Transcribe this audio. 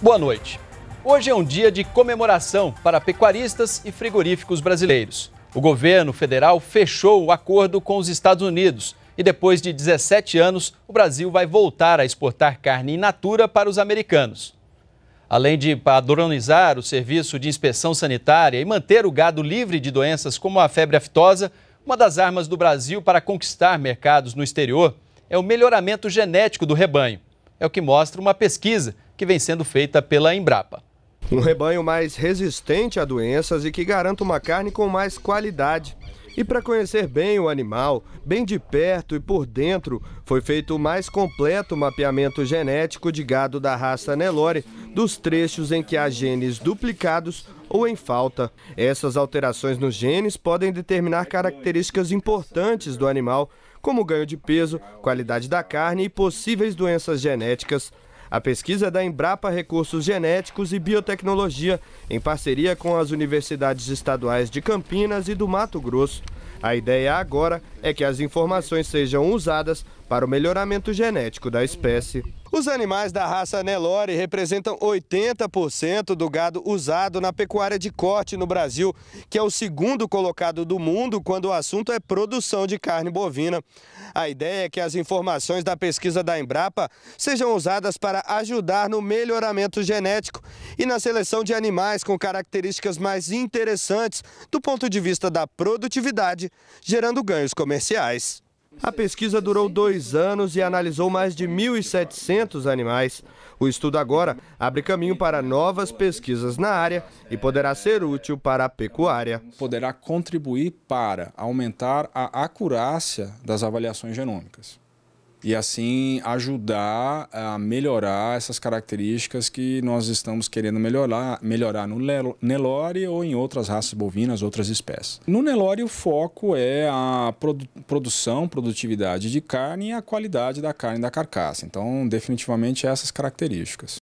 Boa noite. Hoje é um dia de comemoração para pecuaristas e frigoríficos brasileiros. O governo federal fechou o acordo com os Estados Unidos e depois de 17 anos, o Brasil vai voltar a exportar carne in natura para os americanos. Além de padronizar o serviço de inspeção sanitária e manter o gado livre de doenças como a febre aftosa, uma das armas do Brasil para conquistar mercados no exterior é o melhoramento genético do rebanho. É o que mostra uma pesquisa que vem sendo feita pela Embrapa. Um rebanho mais resistente a doenças e que garanta uma carne com mais qualidade. E para conhecer bem o animal, bem de perto e por dentro, foi feito o mais completo mapeamento genético de gado da raça Nelore, dos trechos em que há genes duplicados ou em falta. Essas alterações nos genes podem determinar características importantes do animal, como ganho de peso, qualidade da carne e possíveis doenças genéticas. A pesquisa é da Embrapa Recursos Genéticos e Biotecnologia, em parceria com as universidades estaduais de Campinas e do Mato Grosso. A ideia agora é que as informações sejam usadas para o melhoramento genético da espécie. Os animais da raça Nelore representam 80% do gado usado na pecuária de corte no Brasil, que é o segundo colocado do mundo quando o assunto é produção de carne bovina. A ideia é que as informações da pesquisa da Embrapa sejam usadas para ajudar no melhoramento genético e na seleção de animais com características mais interessantes do ponto de vista da produtividade, gerando ganhos comerciais. A pesquisa durou dois anos e analisou mais de 1.700 animais. O estudo agora abre caminho para novas pesquisas na área e poderá ser útil para a pecuária. Poderá contribuir para aumentar a acurácia das avaliações genômicas e assim ajudar a melhorar essas características que nós estamos querendo melhorar, melhorar no Nelore ou em outras raças bovinas, outras espécies. No Nelore o foco é a produ produção, produtividade de carne e a qualidade da carne da carcaça. Então, definitivamente essas características.